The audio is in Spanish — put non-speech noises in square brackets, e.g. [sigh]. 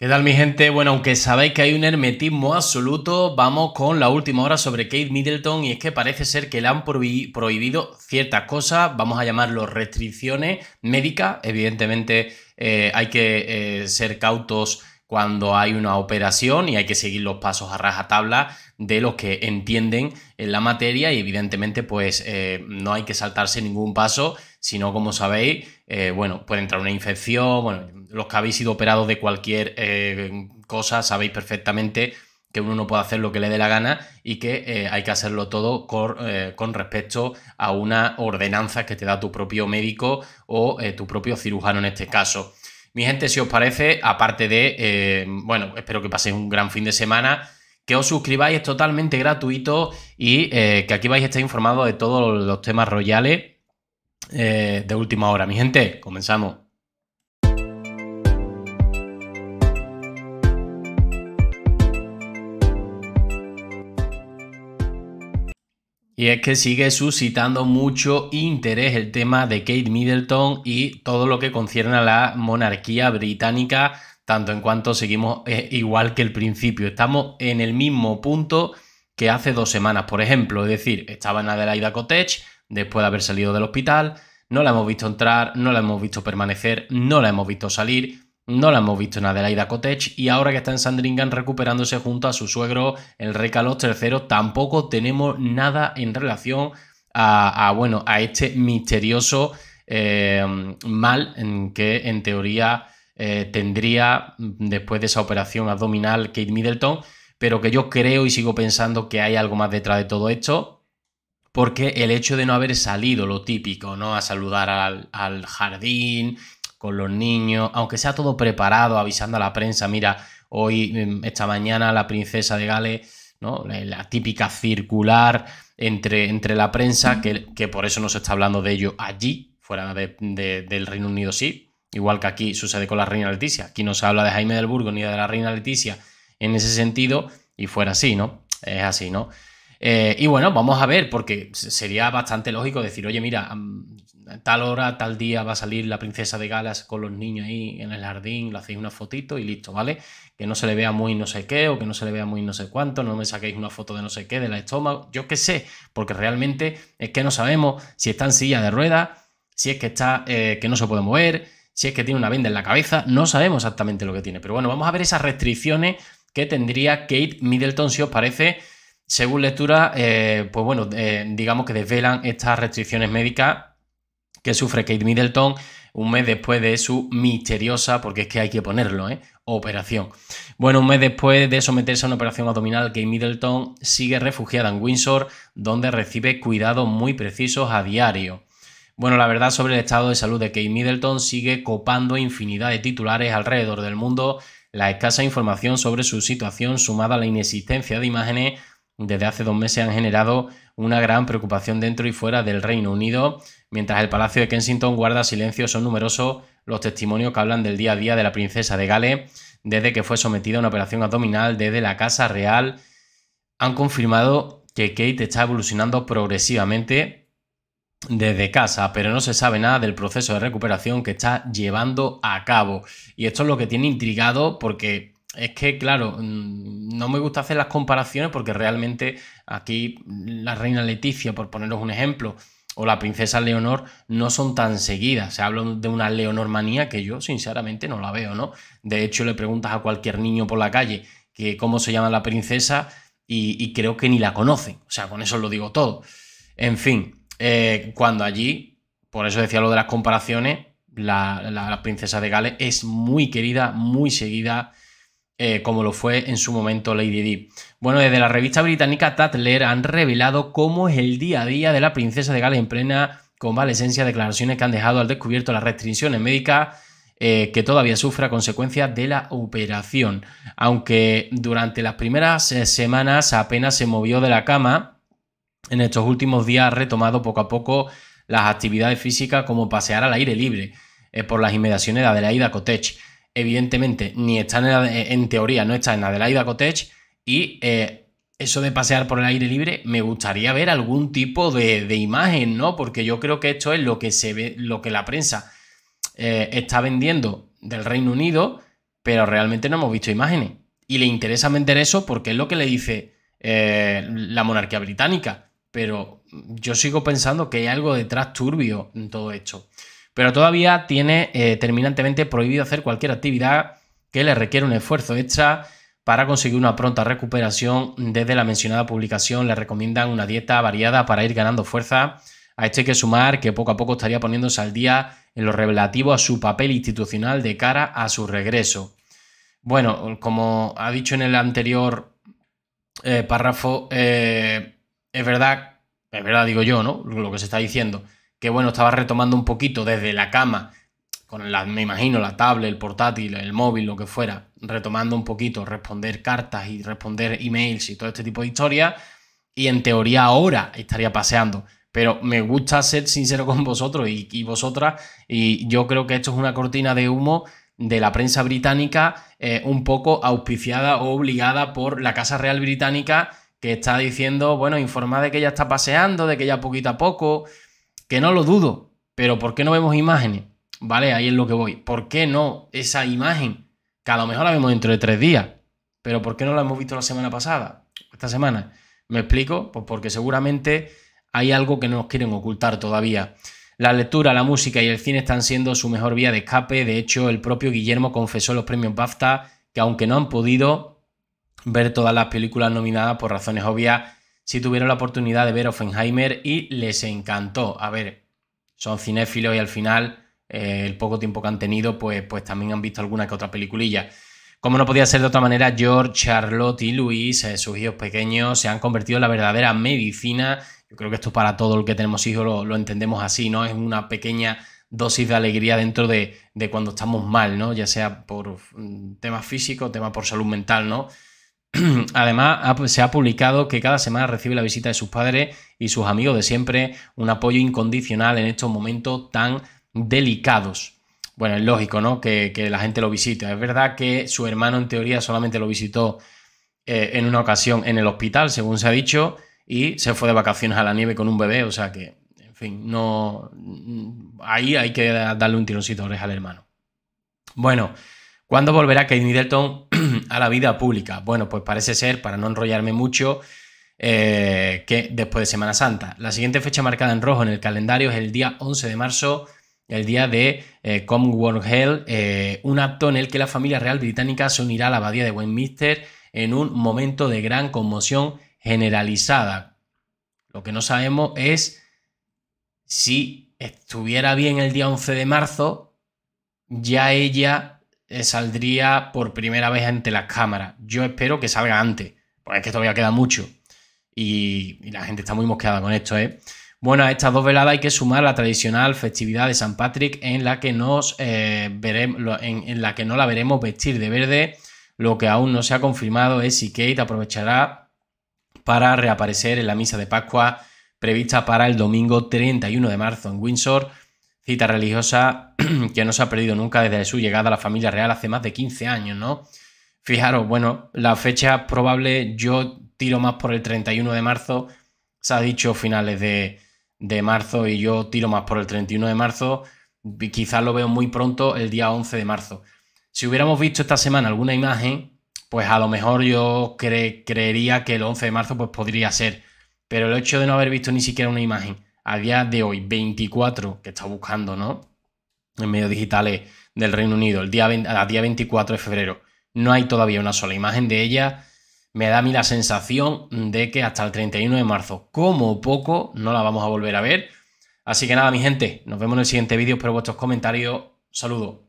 ¿Qué tal mi gente? Bueno, aunque sabéis que hay un hermetismo absoluto, vamos con la última hora sobre Kate Middleton y es que parece ser que le han prohibido ciertas cosas, vamos a llamarlo restricciones médicas, evidentemente eh, hay que eh, ser cautos cuando hay una operación y hay que seguir los pasos a rajatabla de los que entienden en la materia y evidentemente pues eh, no hay que saltarse ningún paso si no, como sabéis, eh, bueno, puede entrar una infección, bueno, los que habéis sido operados de cualquier eh, cosa sabéis perfectamente que uno no puede hacer lo que le dé la gana y que eh, hay que hacerlo todo con, respecto a una ordenanza que te da tu propio médico o tu propio cirujano en este caso. Mi gente, si os parece, aparte de, bueno, espero que paséis un gran fin de semana, que os suscribáis, es totalmente gratuito y que aquí vais a estar informados de todos los temas royales eh, de última hora. Mi gente, comenzamos. Y es que sigue suscitando mucho interés el tema de Kate Middleton y todo lo que concierne a la monarquía británica, tanto en cuanto seguimos eh, igual que el principio. Estamos en el mismo punto que hace dos semanas, por ejemplo. Es decir, estaba en Adelaida Cottage, después de haber salido del hospital. No la hemos visto entrar, no la hemos visto permanecer, no la hemos visto salir, no la hemos visto en Adelaida Cottage y ahora que está en Sandringham recuperándose junto a su suegro, el rey Carlos III, tampoco tenemos nada en relación a, bueno, a este misterioso eh, mal en que en teoría eh, tendría después de esa operación abdominal Kate Middleton, pero que yo creo y sigo pensando que hay algo más detrás de todo esto, porque el hecho de no haber salido lo típico, ¿no? A saludar al, jardín, con los niños, aunque sea todo preparado, avisando a la prensa, mira, hoy, em, esta mañana la princesa de Gales, ¿no? La típica circular entre, entre la prensa, que, por eso no se está hablando de ello allí, fuera del Reino Unido sí, igual que aquí sucede con la reina Leticia, aquí no se habla de Jaime del Burgo ni de la reina Leticia en ese sentido, y fuera así, ¿no? Es así, ¿no? Eh, y bueno, vamos a ver, porque sería bastante lógico decir, oye, mira, tal hora, tal día va a salir la princesa de Galas con los niños ahí en el jardín, le hacéis una fotito y listo, ¿vale? Que no se le vea muy no sé qué o que no se le vea muy no sé cuánto, no me saquéis una foto de no sé qué, de la estómago, yo qué sé, porque realmente es que no sabemos si está en silla de ruedas, si es que está, eh, que no se puede mover, si es que tiene una venda en la cabeza, no sabemos exactamente lo que tiene. Pero bueno, vamos a ver esas restricciones que tendría Kate Middleton, si os parece según lectura, eh, pues bueno, eh, digamos que desvelan estas restricciones médicas que sufre Kate Middleton un mes después de su misteriosa, porque es que hay que ponerlo, ¿eh? operación. Bueno, un mes después de someterse a una operación abdominal, Kate Middleton sigue refugiada en Windsor, donde recibe cuidados muy precisos a diario. Bueno, la verdad sobre el estado de salud de Kate Middleton sigue copando infinidad de titulares alrededor del mundo. La escasa información sobre su situación, sumada a la inexistencia de imágenes, desde hace dos meses han generado una gran preocupación dentro y fuera del Reino Unido. Mientras el Palacio de Kensington guarda silencio, son numerosos los testimonios que hablan del día a día de la princesa de Gales desde que fue sometida a una operación abdominal desde la Casa Real. Han confirmado que Kate está evolucionando progresivamente desde casa, pero no se sabe nada del proceso de recuperación que está llevando a cabo. Y esto es lo que tiene intrigado porque es que, claro, mm, no me gusta hacer las comparaciones porque realmente aquí la reina Leticia, por poneros un ejemplo, o la princesa Leonor no son tan seguidas. Se habla de una leonormanía que yo sinceramente no la veo, ¿no? De hecho, le preguntas a cualquier niño por la calle que cómo se llama la princesa y, creo que ni la conocen. O sea, con eso lo digo todo. En fin, eh, cuando allí, por eso decía lo de las comparaciones, la princesa de Gales es muy querida, muy seguida eh, como lo fue en su momento Lady Di. Bueno, desde la revista británica Tatler han revelado cómo es el día a día de la princesa de Gales en plena convalecencia, declaraciones que han dejado al descubierto las restricciones médicas eh, que todavía sufre a consecuencia de la operación. Aunque durante las primeras semanas apenas se movió de la cama, en estos últimos días ha retomado poco a poco las actividades físicas como pasear al aire libre eh, por las inmediaciones de Adelaida Cottage evidentemente, ni está en, teoría, no está en Adelaida Cottage. Y eh, eso de pasear por el aire libre, me gustaría ver algún tipo de, imagen, ¿no? Porque yo creo que esto es lo que se ve, lo que la prensa eh, está vendiendo del Reino Unido, pero realmente no hemos visto imágenes. Y le interesa vender eso porque es lo que le dice eh, la monarquía británica. Pero yo sigo pensando que hay algo detrás turbio en todo esto pero todavía tiene eh, terminantemente prohibido hacer cualquier actividad que le requiera un esfuerzo extra para conseguir una pronta recuperación. Desde la mencionada publicación le recomiendan una dieta variada para ir ganando fuerza. A este hay que sumar que poco a poco estaría poniéndose al día en lo relativo a su papel institucional de cara a su regreso. Bueno, como ha dicho en el anterior eh, párrafo, eh, es verdad, es verdad, digo yo, ¿no? Lo que se está diciendo que bueno, estaba retomando un poquito desde la cama, con la, me imagino la tablet, el portátil, el móvil, lo que fuera, retomando un poquito, responder cartas y responder emails y todo este tipo de historias. Y en teoría ahora estaría paseando. Pero me gusta ser sincero con vosotros y, vosotras. Y yo creo que esto es una cortina de humo de la prensa británica, eh, un poco auspiciada o obligada por la Casa Real Británica, que está diciendo, bueno, informad de que ya está paseando, de que ya poquito a poco, que no lo dudo, pero ¿por qué no vemos imágenes? Vale, ahí es lo que voy. ¿Por qué no esa imagen? Que a lo mejor la vemos dentro de tres días, pero ¿por qué no la hemos visto la semana pasada? Esta semana. ¿Me explico? Pues porque seguramente hay algo que nos quieren ocultar todavía. La lectura, la música y el cine están siendo su mejor vía de escape. De hecho, el propio Guillermo confesó los premios BAFTA que aunque no han podido ver todas las películas nominadas por razones obvias, sí tuvieron la oportunidad de ver Offenheimer y les encantó. A ver, son cinéfilos y al final, eh, el poco tiempo que han tenido, pues, pues, también han visto alguna que otra peliculilla. Como no podía ser de otra manera, George, Charlotte y Luis, eh, sus hijos pequeños, se han convertido en la verdadera medicina. Yo creo que esto para todo el que tenemos hijos lo, entendemos así, ¿no? Es una pequeña dosis de alegría dentro de, cuando estamos mal, ¿no? Ya sea por mm, temas físicos, tema por salud mental, ¿no? [clears throat] Además, se ha publicado que cada semana recibe la visita de sus padres y sus amigos de siempre, un apoyo incondicional en estos momentos tan delicados. Bueno, es lógico, ¿no? Que, la gente lo visite, Es verdad que su hermano en teoría solamente lo visitó eh, en una ocasión en el hospital, según se ha dicho, y se fue de vacaciones a la nieve con un bebé, o sea que, en fin, no... Mm, ahí hay que darle un tironcito de oreja al hermano. Bueno, ¿cuándo volverá Kate Middleton? [clears throat] a la vida pública. Bueno, pues parece ser, para no enrollarme mucho, eh, que después de Semana Santa. La siguiente fecha marcada en rojo en el calendario es el día 11 de marzo, el día de eh, Commonwealth Hell, eh, un acto en el que la familia real británica se unirá a la abadía de Westminster en un momento de gran conmoción generalizada. Lo que no sabemos es si estuviera bien el día 11 de marzo, ya ella eh, saldría por primera vez ante las cámaras. Yo espero que salga antes, porque es que todavía queda mucho. Y, la gente está muy mosqueada con esto, ¿eh? Bueno, a estas dos veladas hay que sumar la tradicional festividad de San Patrick, en la que, nos, eh, veremos, en la, que no la veremos vestir de verde. Lo que aún no se ha confirmado es si Kate aprovechará para reaparecer en la misa de Pascua prevista para el domingo 31 de marzo en Windsor, cita religiosa [clears throat] que no se ha perdido nunca desde su llegada a la familia real hace más de 15 años, ¿no? Fijaros, bueno, la fecha probable yo tiro más por el 31 de marzo, se ha dicho finales de, marzo y yo tiro más por el 31 de marzo, y quizás lo veo muy pronto el día 11 de marzo. Si hubiéramos visto esta semana alguna imagen, pues a lo mejor yo creería que el 11 de marzo pues podría ser, pero el hecho de no haber visto ni siquiera una imagen a día de hoy, 24, que está buscando, ¿no? en medios digitales del Reino Unido, el día, a día 24 de febrero, no hay todavía una sola imagen de ella, me da a mí la sensación de que hasta el 31 de marzo, como poco, no la vamos a volver a ver. Así que nada, mi gente, nos vemos en el siguiente vídeo, espero vuestros comentarios, saludos.